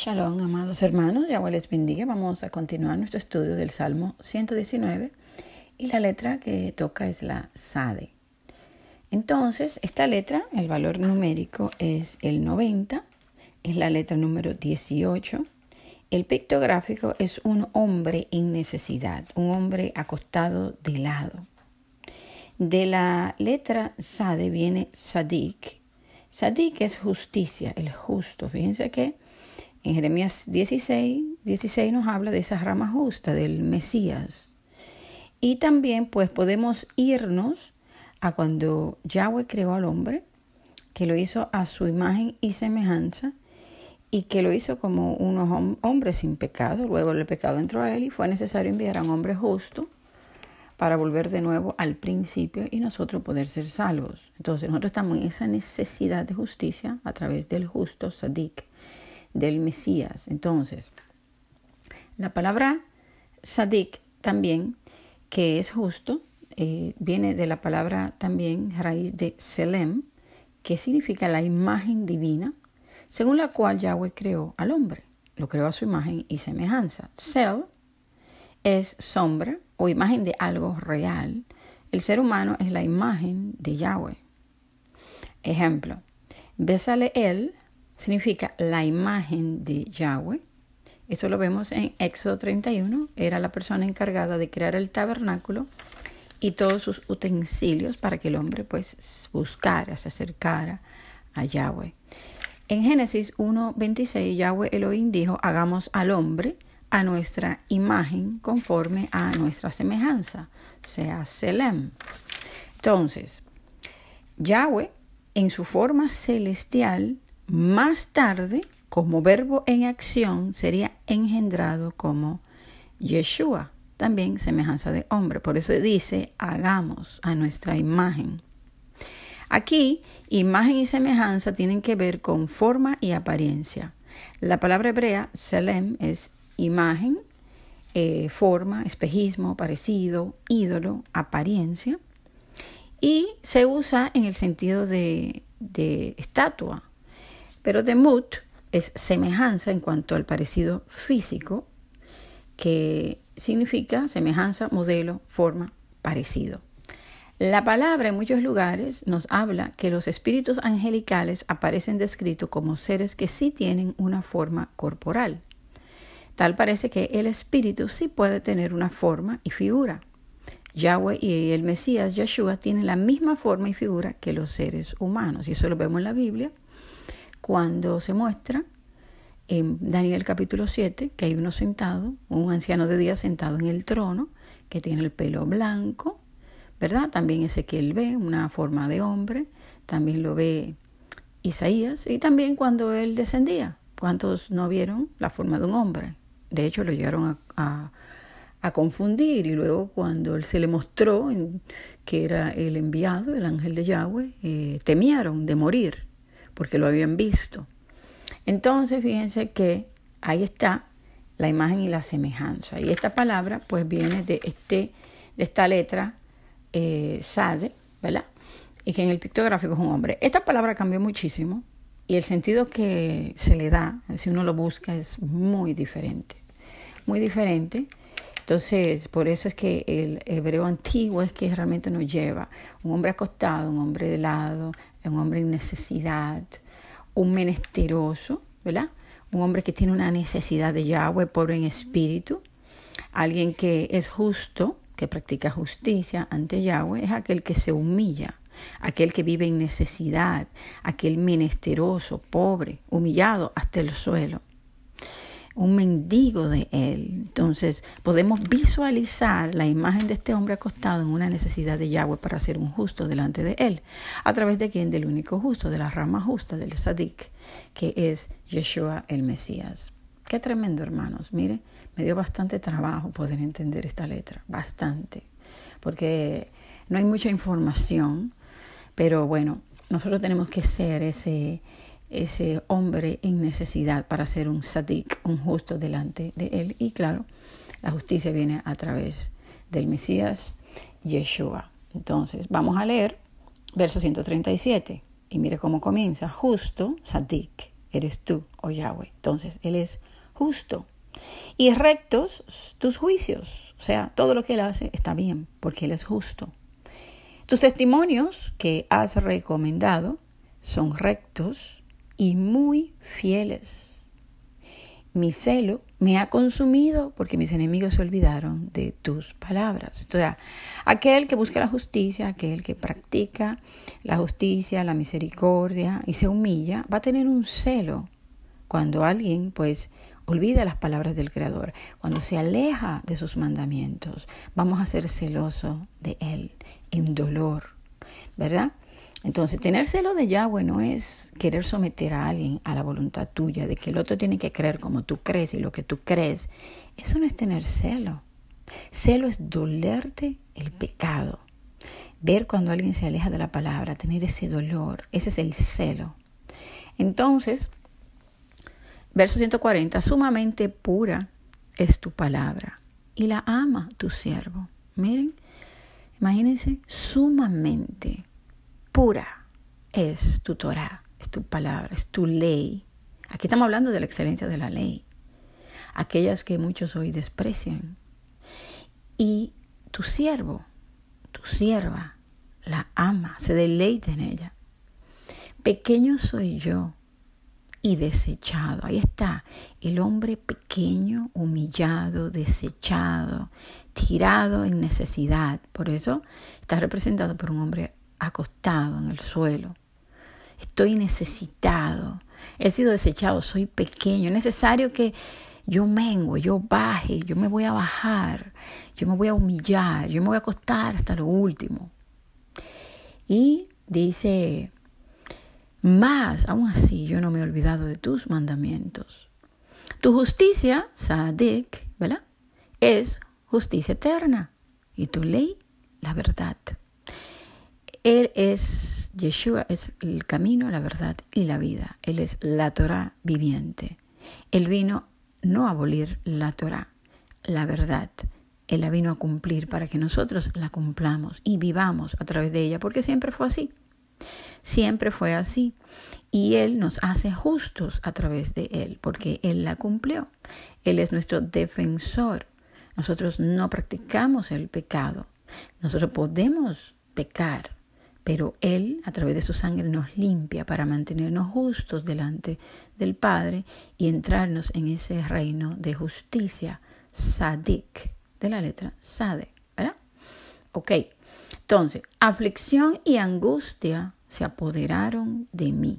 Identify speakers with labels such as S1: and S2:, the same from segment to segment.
S1: Shalom, amados hermanos, Yahweh les bendiga. Vamos a continuar nuestro estudio del Salmo 119 y la letra que toca es la Sade. Entonces, esta letra, el valor numérico es el 90, es la letra número 18. El pictográfico es un hombre en necesidad, un hombre acostado de lado. De la letra Sade viene Sadik. Sadik es justicia, el justo. Fíjense que en Jeremías 16, 16 nos habla de esa rama justa, del Mesías. Y también pues podemos irnos a cuando Yahweh creó al hombre, que lo hizo a su imagen y semejanza, y que lo hizo como unos hombres sin pecado. Luego el pecado entró a él y fue necesario enviar a un hombre justo para volver de nuevo al principio y nosotros poder ser salvos. Entonces nosotros estamos en esa necesidad de justicia a través del justo Sadik del Mesías. Entonces, la palabra sadik también, que es justo, eh, viene de la palabra también raíz de Selem, que significa la imagen divina, según la cual Yahweh creó al hombre. Lo creó a su imagen y semejanza. Sel es sombra o imagen de algo real. El ser humano es la imagen de Yahweh. Ejemplo, Bésale él significa la imagen de Yahweh. Esto lo vemos en Éxodo 31. Era la persona encargada de crear el tabernáculo y todos sus utensilios para que el hombre pues buscara, se acercara a Yahweh. En Génesis 1.26 Yahweh Elohim dijo, hagamos al hombre a nuestra imagen conforme a nuestra semejanza, sea Selem. Entonces, Yahweh en su forma celestial más tarde, como verbo en acción, sería engendrado como Yeshua, también semejanza de hombre. Por eso dice, hagamos a nuestra imagen. Aquí, imagen y semejanza tienen que ver con forma y apariencia. La palabra hebrea, selem, es imagen, eh, forma, espejismo, parecido, ídolo, apariencia. Y se usa en el sentido de estatua, pero temut es semejanza en cuanto al parecido físico, que significa semejanza, modelo, forma, parecido. La palabra en muchos lugares nos habla que los espíritus angelicales aparecen descritos como seres que sí tienen una forma corporal. Tal parece que el espíritu sí puede tener una forma y figura. Yahweh y el Mesías Yeshua tienen la misma forma y figura que los seres humanos, y eso lo vemos en la Biblia, cuando se muestra en Daniel capítulo 7 que hay uno sentado, un anciano de día sentado en el trono, que tiene el pelo blanco, ¿verdad? También Ezequiel ve una forma de hombre, también lo ve Isaías y también cuando él descendía. ¿Cuántos no vieron la forma de un hombre? De hecho, lo llegaron a, confundir y luego cuando él se le mostró que era el enviado, el ángel de Yahweh, eh, temieron de morir porque lo habían visto. Entonces, fíjense que ahí está la imagen y la semejanza. Y esta palabra, pues, viene de, este, de esta letra eh, Sade, ¿verdad? Y que en el pictográfico es un hombre. Esta palabra cambió muchísimo y el sentido que se le da, si uno lo busca, es muy diferente. Muy diferente entonces, por eso es que el hebreo antiguo es que realmente nos lleva un hombre acostado, un hombre de lado, un hombre en necesidad, un menesteroso, ¿verdad? Un hombre que tiene una necesidad de Yahweh, pobre en espíritu, alguien que es justo, que practica justicia ante Yahweh, es aquel que se humilla, aquel que vive en necesidad, aquel menesteroso, pobre, humillado hasta el suelo un mendigo de él. Entonces podemos visualizar la imagen de este hombre acostado en una necesidad de Yahweh para ser un justo delante de él. ¿A través de quién? Del único justo, de la rama justa, del Sadik, que es Yeshua el Mesías. Qué tremendo, hermanos. Mire, me dio bastante trabajo poder entender esta letra, bastante, porque no hay mucha información, pero bueno, nosotros tenemos que ser ese ese hombre en necesidad para ser un sadik, un justo delante de él. Y claro, la justicia viene a través del Mesías Yeshua. Entonces, vamos a leer verso 137. Y mire cómo comienza. Justo, sadik, eres tú, oh Yahweh. Entonces, él es justo. Y rectos tus juicios. O sea, todo lo que él hace está bien, porque él es justo. Tus testimonios que has recomendado son rectos y muy fieles. Mi celo me ha consumido porque mis enemigos se olvidaron de tus palabras. sea, aquel que busca la justicia, aquel que practica la justicia, la misericordia y se humilla, va a tener un celo cuando alguien pues olvida las palabras del Creador, cuando se aleja de sus mandamientos. Vamos a ser celosos de Él en dolor, ¿verdad? Entonces, tener celo de Yahweh no es querer someter a alguien a la voluntad tuya, de que el otro tiene que creer como tú crees y lo que tú crees. Eso no es tener celo. Celo es dolerte el pecado. Ver cuando alguien se aleja de la palabra, tener ese dolor. Ese es el celo. Entonces, verso 140, sumamente pura es tu palabra y la ama tu siervo. Miren, imagínense, sumamente pura es tu Torah, es tu palabra, es tu ley. Aquí estamos hablando de la excelencia de la ley, aquellas que muchos hoy desprecian. Y tu siervo, tu sierva, la ama, se deleita en ella. Pequeño soy yo y desechado. Ahí está, el hombre pequeño, humillado, desechado, tirado en necesidad. Por eso está representado por un hombre acostado en el suelo. Estoy necesitado. He sido desechado, soy pequeño. Es necesario que yo mengue, yo baje, yo me voy a bajar, yo me voy a humillar, yo me voy a acostar hasta lo último. Y dice, más, aún así, yo no me he olvidado de tus mandamientos. Tu justicia, Sadik, ¿verdad? Es justicia eterna. Y tu ley, la verdad. Él es Yeshua, es el camino, la verdad y la vida. Él es la Torah viviente. Él vino no a abolir la Torah, la verdad. Él la vino a cumplir para que nosotros la cumplamos y vivamos a través de ella, porque siempre fue así. Siempre fue así. Y Él nos hace justos a través de Él, porque Él la cumplió. Él es nuestro defensor. Nosotros no practicamos el pecado. Nosotros podemos pecar, pero Él, a través de su sangre, nos limpia para mantenernos justos delante del Padre y entrarnos en ese reino de justicia, sadik, de la letra SADE. ¿verdad? Ok, entonces, aflicción y angustia se apoderaron de mí,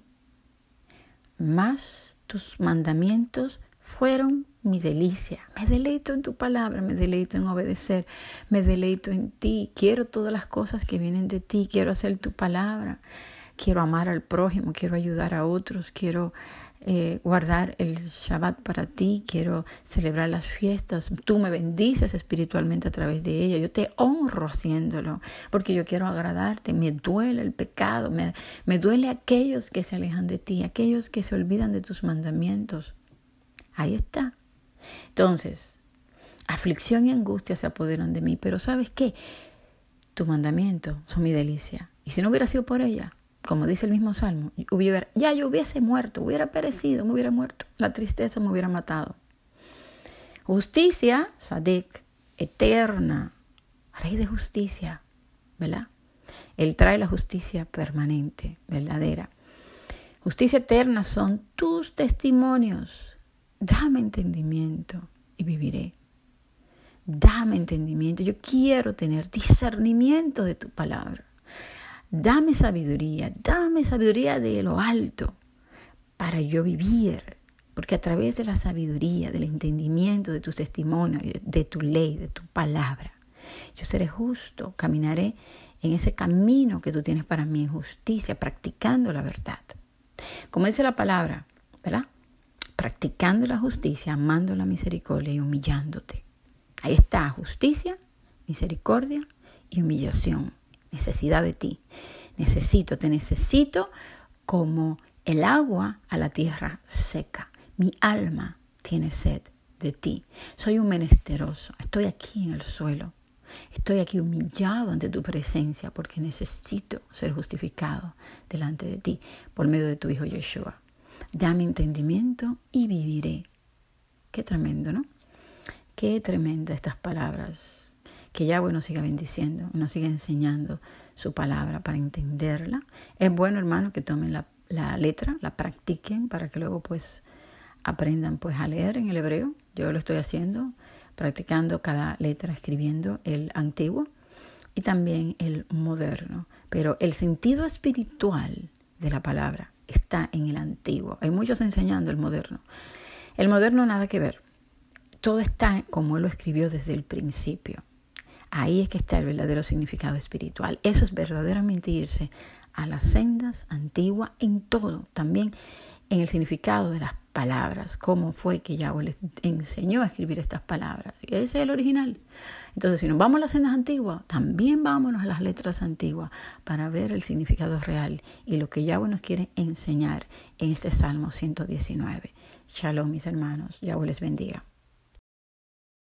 S1: mas tus mandamientos fueron mi delicia. Me deleito en tu palabra, me deleito en obedecer, me deleito en ti. Quiero todas las cosas que vienen de ti, quiero hacer tu palabra, quiero amar al prójimo, quiero ayudar a otros, quiero eh, guardar el Shabbat para ti, quiero celebrar las fiestas. Tú me bendices espiritualmente a través de ella. Yo te honro haciéndolo porque yo quiero agradarte. Me duele el pecado, me duele aquellos que se alejan de ti, aquellos que se olvidan de tus mandamientos. Ahí está, entonces, aflicción y angustia se apoderan de mí, pero ¿sabes qué? tu mandamiento son mi delicia. Y si no hubiera sido por ella, como dice el mismo Salmo, hubiera, ya yo hubiese muerto, hubiera perecido, me hubiera muerto, la tristeza me hubiera matado. Justicia, Sadik, eterna, Rey de justicia, ¿verdad? Él trae la justicia permanente, verdadera. Justicia eterna son tus testimonios Dame entendimiento y viviré. Dame entendimiento. Yo quiero tener discernimiento de tu palabra. Dame sabiduría, dame sabiduría de lo alto para yo vivir. Porque a través de la sabiduría, del entendimiento, de tus testimonio, de tu ley, de tu palabra, yo seré justo, caminaré en ese camino que tú tienes para mí en justicia, practicando la verdad. Como dice la palabra, ¿verdad? practicando la justicia, amando la misericordia y humillándote. Ahí está justicia, misericordia y humillación. Necesidad de ti. Necesito, te necesito como el agua a la tierra seca. Mi alma tiene sed de ti. Soy un menesteroso. Estoy aquí en el suelo. Estoy aquí humillado ante tu presencia porque necesito ser justificado delante de ti por medio de tu Hijo Yeshua dame entendimiento y viviré. Qué tremendo, ¿no? Qué tremendo estas palabras. Que Yahweh nos siga bendiciendo, nos siga enseñando su palabra para entenderla. Es bueno, hermano, que tomen la, la letra, la practiquen para que luego pues aprendan pues a leer en el hebreo. Yo lo estoy haciendo, practicando cada letra, escribiendo el antiguo y también el moderno. Pero el sentido espiritual de la palabra está en el antiguo. Hay muchos enseñando el moderno. El moderno nada que ver. Todo está como él lo escribió desde el principio. Ahí es que está el verdadero significado espiritual. Eso es verdaderamente irse a las sendas antiguas en todo, también en el significado de las palabras, cómo fue que Yahweh les enseñó a escribir estas palabras. Y ese es el original. Entonces, si nos vamos a las sendas antiguas, también vámonos a las letras antiguas para ver el significado real y lo que Yahweh nos quiere enseñar en este Salmo 119. Shalom, mis hermanos. Yahweh les bendiga.